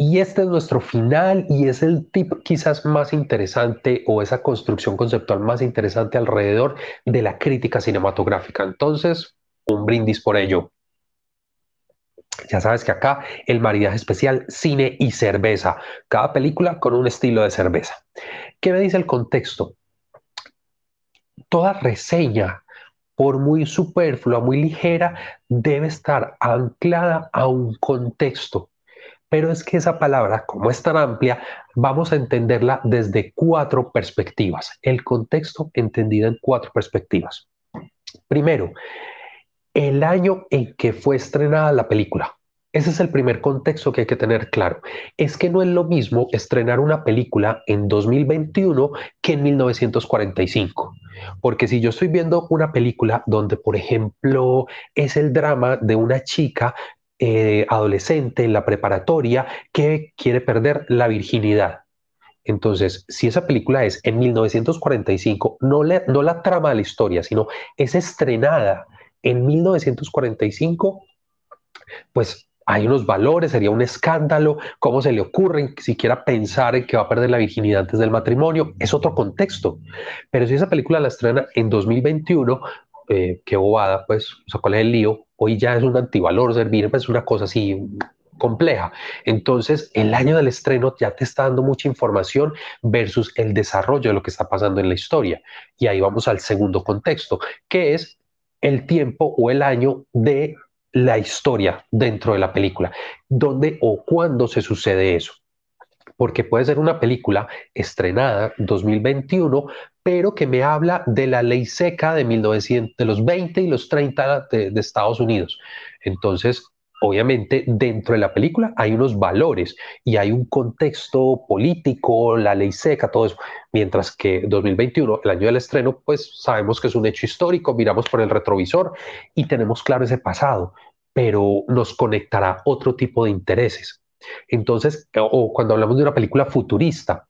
Y este es nuestro final y es el tip quizás más interesante o esa construcción conceptual más interesante alrededor de la crítica cinematográfica. Entonces, un brindis por ello. Ya sabes que acá el maridaje especial cine y cerveza, cada película con un estilo de cerveza. ¿Qué me dice el contexto? Toda reseña, por muy superflua, muy ligera, debe estar anclada a un contexto pero es que esa palabra, como es tan amplia, vamos a entenderla desde cuatro perspectivas. El contexto entendido en cuatro perspectivas. Primero, el año en que fue estrenada la película. Ese es el primer contexto que hay que tener claro. Es que no es lo mismo estrenar una película en 2021 que en 1945. Porque si yo estoy viendo una película donde, por ejemplo, es el drama de una chica eh, adolescente, en la preparatoria, que quiere perder la virginidad. Entonces, si esa película es en 1945, no, la trama de la historia, sino es estrenada en 1945, pues hay unos valores, sería un escándalo, cómo se le ocurre siquiera pensar en que va a perder la virginidad antes del matrimonio, es otro contexto. Pero si esa película la estrena en 2021, eh, qué bobada, pues, o ¿cuál es el lío? hoy ya es un antivalor servir, es una cosa así compleja. Entonces, el año del estreno ya te está dando mucha información versus el desarrollo de lo que está pasando en la historia. Y ahí vamos al segundo contexto, que es el tiempo o el año de la historia dentro de la película, dónde o cuándo se sucede eso. Porque puede ser una película estrenada 2021, pero que me habla de la ley seca de, 1900, de los 20 y los 30 de, de Estados Unidos. Entonces, obviamente dentro de la película hay unos valores y hay un contexto político, la ley seca, todo eso. Mientras que 2021, el año del estreno, pues sabemos que es un hecho histórico, miramos por el retrovisor y tenemos claro ese pasado, pero nos conectará otro tipo de intereses. Entonces, o cuando hablamos de una película futurista,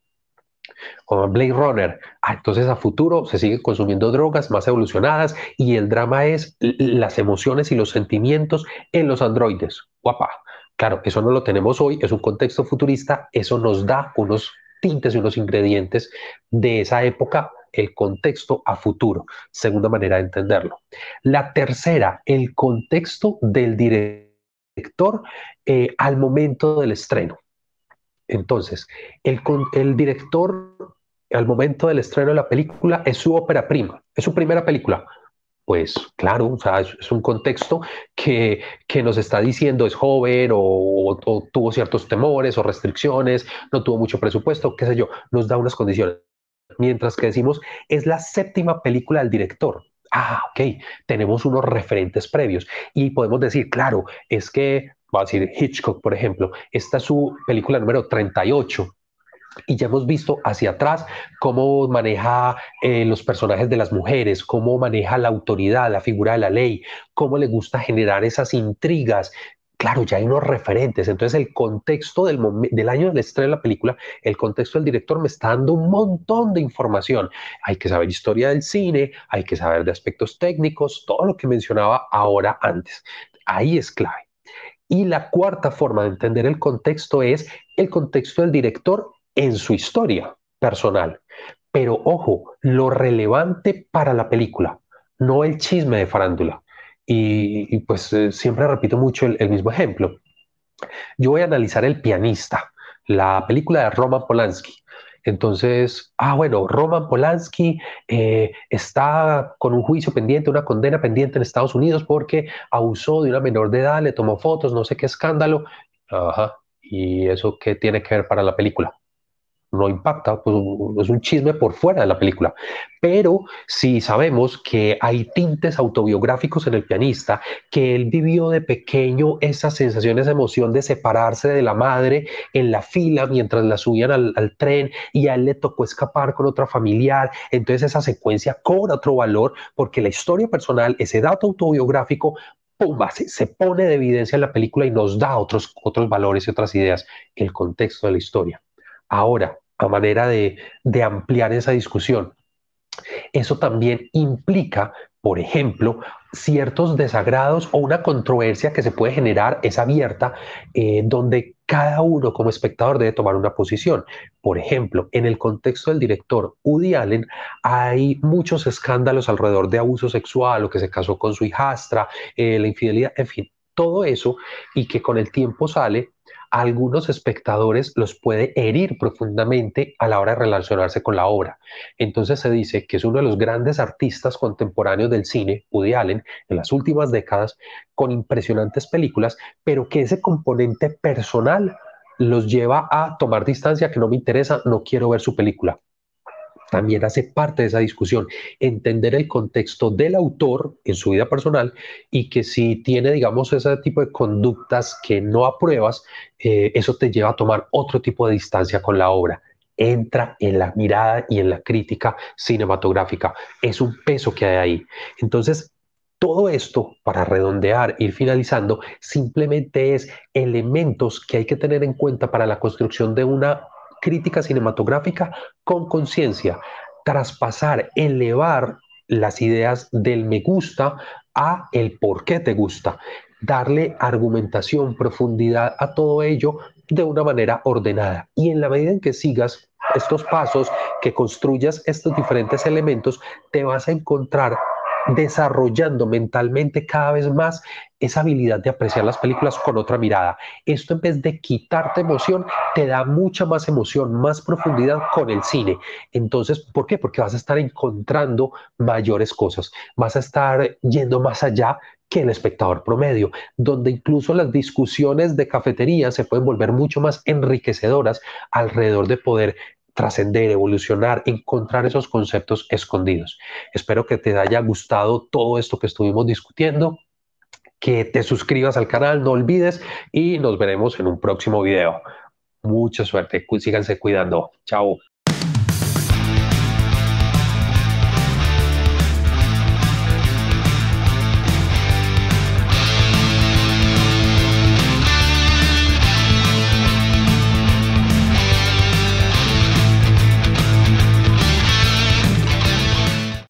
como Blade Runner. Ah, entonces a futuro se siguen consumiendo drogas más evolucionadas y el drama es las emociones y los sentimientos en los androides. Guapa. Claro, eso no lo tenemos hoy, es un contexto futurista, eso nos da unos tintes y unos ingredientes de esa época, el contexto a futuro. Segunda manera de entenderlo. La tercera, el contexto del director eh, al momento del estreno. Entonces, el, director al momento del estreno de la película es su ópera prima, es su primera película. Pues claro, es un contexto que, que nos está diciendo es joven o, tuvo ciertos temores o restricciones, no tuvo mucho presupuesto, qué sé yo, nos da unas condiciones. Mientras que decimos, es la séptima película del director. Ah, ok, tenemos unos referentes previos y podemos decir, claro, es que va a decir Hitchcock, por ejemplo, esta es su película número 38. Y ya hemos visto hacia atrás cómo maneja eh, los personajes de las mujeres, cómo maneja la autoridad, la figura de la ley, cómo le gusta generar esas intrigas. Claro, ya hay unos referentes. Entonces el contexto del, del año del estreno de la película, el contexto del director me está dando un montón de información. Hay que saber historia del cine, hay que saber de aspectos técnicos, todo lo que mencionaba ahora antes. Ahí es clave. Y la cuarta forma de entender el contexto es el contexto del director en su historia personal. Pero ojo, lo relevante para la película, no el chisme de farándula. Y, pues eh, siempre repito mucho el, el mismo ejemplo. Yo voy a analizar El pianista, la película de Roman Polanski. Entonces, ah, bueno, Roman Polanski eh, está con un juicio pendiente, una condena pendiente en Estados Unidos porque abusó de una menor de edad, le tomó fotos, no sé qué escándalo. Ajá, ¿y eso qué tiene que ver para la película? no impacta, pues, es un chisme por fuera de la película. Pero si sabemos que hay tintes autobiográficos en el pianista, que él vivió de pequeño esas sensaciones, de emoción de separarse de la madre en la fila mientras la subían al, tren y a él le tocó escapar con otra familiar, entonces esa secuencia cobra otro valor porque la historia personal, ese dato autobiográfico se, pone de evidencia en la película y nos da otros, otros valores y otras ideas, que el contexto de la historia ahora, a manera de, ampliar esa discusión. Eso también implica, por ejemplo, ciertos desagrados o una controversia que se puede generar, es abierta, eh, donde cada uno como espectador debe tomar una posición. Por ejemplo, en el contexto del director Udi Allen hay muchos escándalos alrededor de abuso sexual o que se casó con su hijastra, eh, la infidelidad, en fin, todo eso y que con el tiempo sale algunos espectadores los puede herir profundamente a la hora de relacionarse con la obra. Entonces se dice que es uno de los grandes artistas contemporáneos del cine, Woody Allen, en las últimas décadas, con impresionantes películas, pero que ese componente personal los lleva a tomar distancia que no me interesa, no quiero ver su película también hace parte de esa discusión. Entender el contexto del autor en su vida personal y que si tiene, digamos, ese tipo de conductas que no apruebas, eh, eso te lleva a tomar otro tipo de distancia con la obra. Entra en la mirada y en la crítica cinematográfica. Es un peso que hay ahí. Entonces, todo esto, para redondear, ir finalizando, simplemente es elementos que hay que tener en cuenta para la construcción de una crítica cinematográfica con conciencia, traspasar, elevar las ideas del me gusta a el por qué te gusta, darle argumentación, profundidad a todo ello de una manera ordenada. Y en la medida en que sigas estos pasos, que construyas estos diferentes elementos, te vas a encontrar desarrollando mentalmente cada vez más esa habilidad de apreciar las películas con otra mirada. Esto en vez de quitarte emoción, te da mucha más emoción, más profundidad con el cine. Entonces, ¿por qué? Porque vas a estar encontrando mayores cosas, vas a estar yendo más allá que el espectador promedio, donde incluso las discusiones de cafetería se pueden volver mucho más enriquecedoras alrededor de poder trascender, evolucionar, encontrar esos conceptos escondidos. Espero que te haya gustado todo esto que estuvimos discutiendo, que te suscribas al canal, no olvides, y nos veremos en un próximo video. Mucha suerte, síganse cuidando. Chao.